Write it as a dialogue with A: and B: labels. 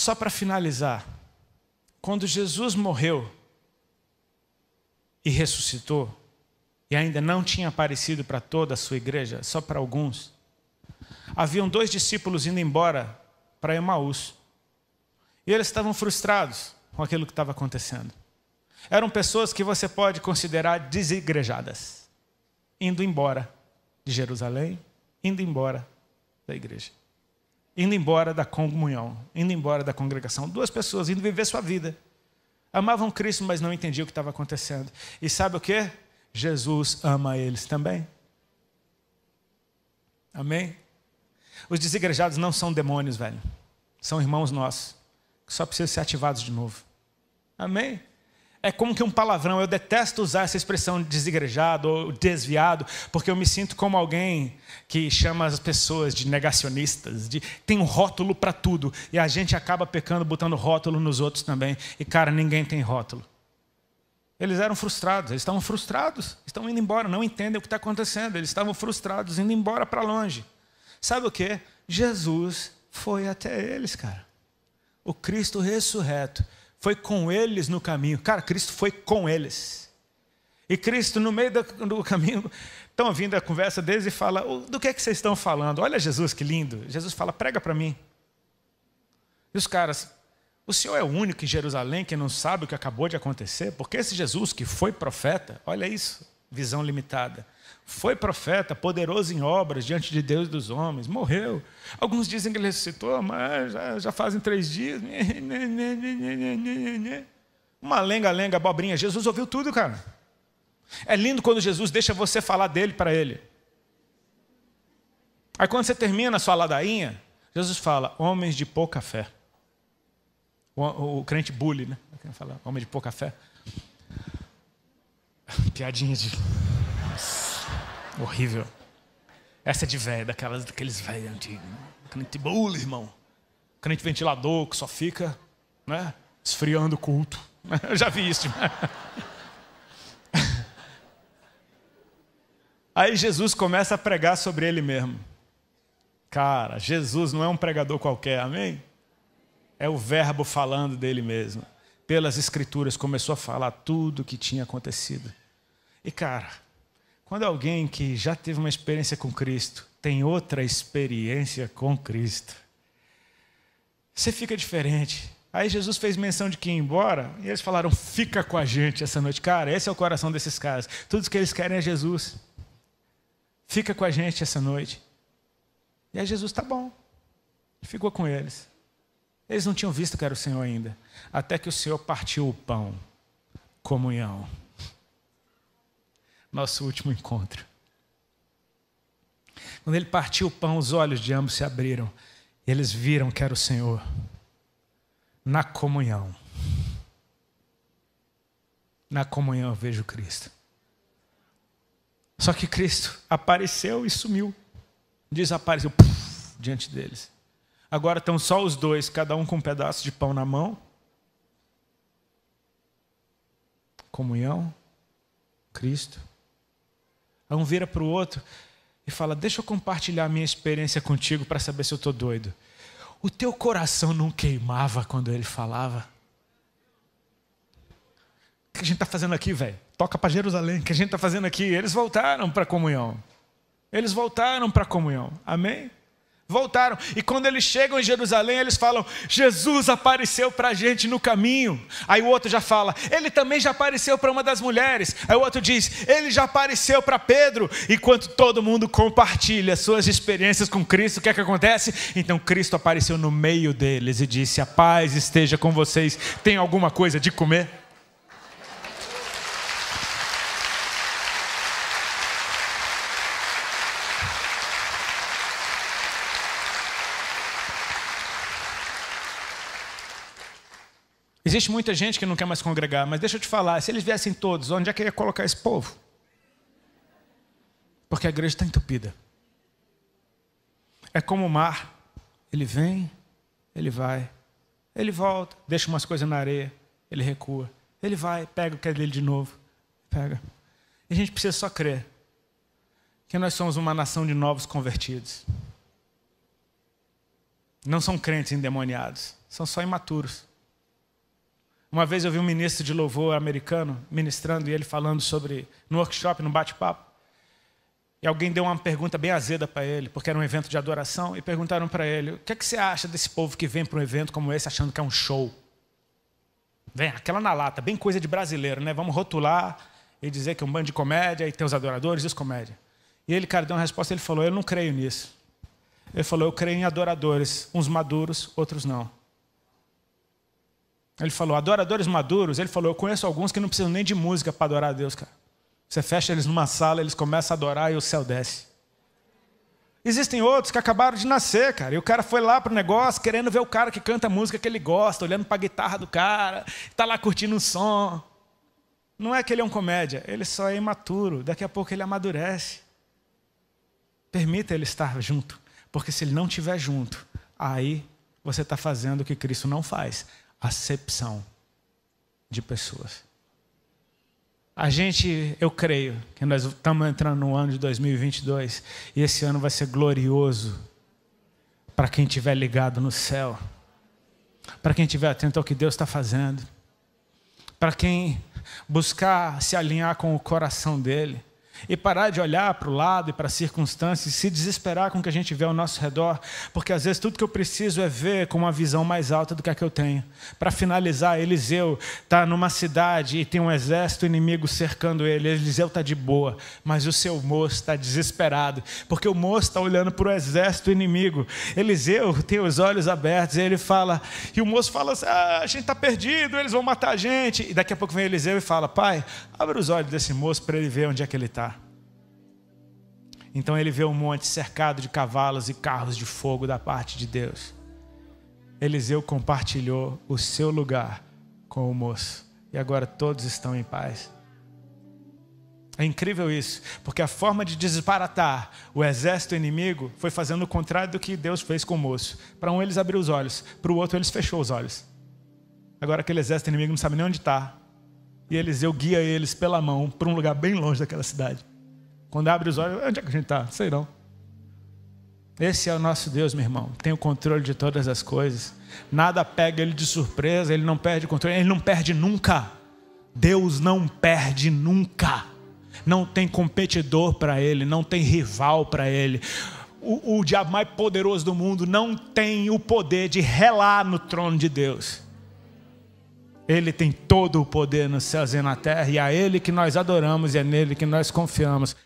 A: Só para finalizar, quando Jesus morreu e ressuscitou, e ainda não tinha aparecido para toda a sua igreja, só para alguns, haviam dois discípulos indo embora para Emaús. E eles estavam frustrados com aquilo que estava acontecendo. Eram pessoas que você pode considerar desigrejadas, indo embora de Jerusalém, indo embora da igreja indo embora da comunhão, indo embora da congregação. Duas pessoas indo viver sua vida. Amavam Cristo, mas não entendiam o que estava acontecendo. E sabe o que? Jesus ama eles também. Amém? Os desigrejados não são demônios, velho. São irmãos nossos, que só precisam ser ativados de novo. Amém? é como que um palavrão. Eu detesto usar essa expressão desigrejado ou desviado, porque eu me sinto como alguém que chama as pessoas de negacionistas, de tem um rótulo para tudo, e a gente acaba pecando botando rótulo nos outros também. E cara, ninguém tem rótulo. Eles eram frustrados, eles estavam frustrados, estão indo embora, não entendem o que está acontecendo, eles estavam frustrados, indo embora para longe. Sabe o que? Jesus foi até eles, cara. O Cristo ressurreto foi com eles no caminho. Cara, Cristo foi com eles. E Cristo, no meio do, caminho, estão ouvindo a conversa deles e fala: Do que é que vocês estão falando? Olha Jesus, que lindo. Jesus fala: Prega para mim. E os caras, o senhor é o único em Jerusalém que não sabe o que acabou de acontecer? Porque esse Jesus que foi profeta, olha isso visão limitada. Foi profeta, poderoso em obras, diante de Deus e dos homens, morreu. Alguns dizem que ele ressuscitou, mas já, já fazem três dias. Uma lenga-lenga, abobrinha. Jesus ouviu tudo, cara. É lindo quando Jesus deixa você falar dele para ele. Aí quando você termina a sua ladainha, Jesus fala, homens de pouca fé. O, o, o crente bully, né? Fala, homem de pouca fé. Piadinha de. Nossa, horrível. Essa é de velho, daquelas, daqueles velhos antigos. Crente bula, irmão. Crente ventilador que só fica né, esfriando o culto. Eu já vi isso. Aí Jesus começa a pregar sobre ele mesmo. Cara, Jesus não é um pregador qualquer, amém? É o Verbo falando dele mesmo. Pelas Escrituras começou a falar tudo o que tinha acontecido. E cara, quando alguém que já teve uma experiência com Cristo tem outra experiência com Cristo, você fica diferente. Aí Jesus fez menção de que ia embora, e eles falaram: fica com a gente essa noite. Cara, esse é o coração desses caras. Tudo que eles querem é Jesus. Fica com a gente essa noite. E aí Jesus, tá bom. ficou com eles. Eles não tinham visto que era o Senhor ainda. Até que o Senhor partiu o pão, comunhão nosso último encontro. Quando ele partiu o pão, os olhos de ambos se abriram. E eles viram que era o Senhor na comunhão. Na comunhão eu vejo Cristo. Só que Cristo apareceu e sumiu. Desapareceu puff, diante deles. Agora estão só os dois, cada um com um pedaço de pão na mão. Comunhão, Cristo um vira para o outro e fala: Deixa eu compartilhar minha experiência contigo para saber se eu estou doido. O teu coração não queimava quando ele falava? O que a gente está fazendo aqui, velho? Toca para Jerusalém. O que a gente está fazendo aqui? Eles voltaram para a comunhão. Eles voltaram para a comunhão. Amém? Voltaram. E quando eles chegam em Jerusalém, eles falam: Jesus apareceu para a gente no caminho. Aí o outro já fala: Ele também já apareceu para uma das mulheres. Aí o outro diz: Ele já apareceu para Pedro. Enquanto todo mundo compartilha suas experiências com Cristo, o que é que acontece? Então Cristo apareceu no meio deles e disse: A paz esteja com vocês. Tem alguma coisa de comer? Existe muita gente que não quer mais congregar, mas deixa eu te falar, se eles viessem todos, onde é que ia colocar esse povo? Porque a igreja está entupida. É como o mar. Ele vem, ele vai, ele volta, deixa umas coisas na areia, ele recua, ele vai, pega o que é dele de novo, pega. E a gente precisa só crer que nós somos uma nação de novos convertidos. Não são crentes endemoniados, são só imaturos. Uma vez eu vi um ministro de louvor americano ministrando e ele falando sobre, no workshop, no bate-papo. E alguém deu uma pergunta bem azeda para ele, porque era um evento de adoração, e perguntaram para ele: o que, é que você acha desse povo que vem para um evento como esse achando que é um show? Vem, aquela na lata, bem coisa de brasileiro, né? Vamos rotular e dizer que é um bando de comédia e tem os adoradores e os comédia. E ele, cara, deu uma resposta, ele falou: eu não creio nisso. Ele falou: eu creio em adoradores, uns maduros, outros não. Ele falou, adoradores maduros, ele falou, eu conheço alguns que não precisam nem de música para adorar a Deus, cara. Você fecha eles numa sala, eles começam a adorar e o céu desce. Existem outros que acabaram de nascer, cara. E o cara foi lá pro negócio querendo ver o cara que canta a música que ele gosta, olhando para a guitarra do cara, tá lá curtindo o som. Não é que ele é um comédia, ele só é imaturo. Daqui a pouco ele amadurece. Permita ele estar junto, porque se ele não estiver junto, aí você está fazendo o que Cristo não faz acepção de pessoas. A gente, eu creio, que nós estamos entrando no ano de 2022 e esse ano vai ser glorioso para quem estiver ligado no céu, para quem estiver atento ao que Deus está fazendo, para quem buscar se alinhar com o coração dele e parar de olhar para o lado e para as circunstâncias, se desesperar com o que a gente vê ao nosso redor, porque às vezes tudo que eu preciso é ver com uma visão mais alta do que a que eu tenho. Para finalizar, Eliseu está numa cidade e tem um exército inimigo cercando ele. Eliseu está de boa, mas o seu moço está desesperado, porque o moço está olhando para o exército inimigo. Eliseu tem os olhos abertos e ele fala, e o moço fala assim: ah, a gente está perdido, eles vão matar a gente. E daqui a pouco vem Eliseu e fala: pai, abre os olhos desse moço para ele ver onde é que ele está. Então ele vê o um monte cercado de cavalos e carros de fogo da parte de Deus. Eliseu compartilhou o seu lugar com o moço. E agora todos estão em paz. É incrível isso, porque a forma de desbaratar o exército inimigo foi fazendo o contrário do que Deus fez com o moço. Para um, eles abriu os olhos, para o outro, eles fechou os olhos. Agora aquele exército inimigo não sabe nem onde está. E Eliseu guia eles pela mão para um lugar bem longe daquela cidade. Quando abre os olhos, onde é que a gente está? Sei não. Esse é o nosso Deus, meu irmão. Tem o controle de todas as coisas. Nada pega ele de surpresa, ele não perde controle, ele não perde nunca. Deus não perde nunca. Não tem competidor para ele, não tem rival para ele. O, o diabo mais poderoso do mundo não tem o poder de relar no trono de Deus. Ele tem todo o poder nos céus e na terra, e é a Ele que nós adoramos e é nele que nós confiamos.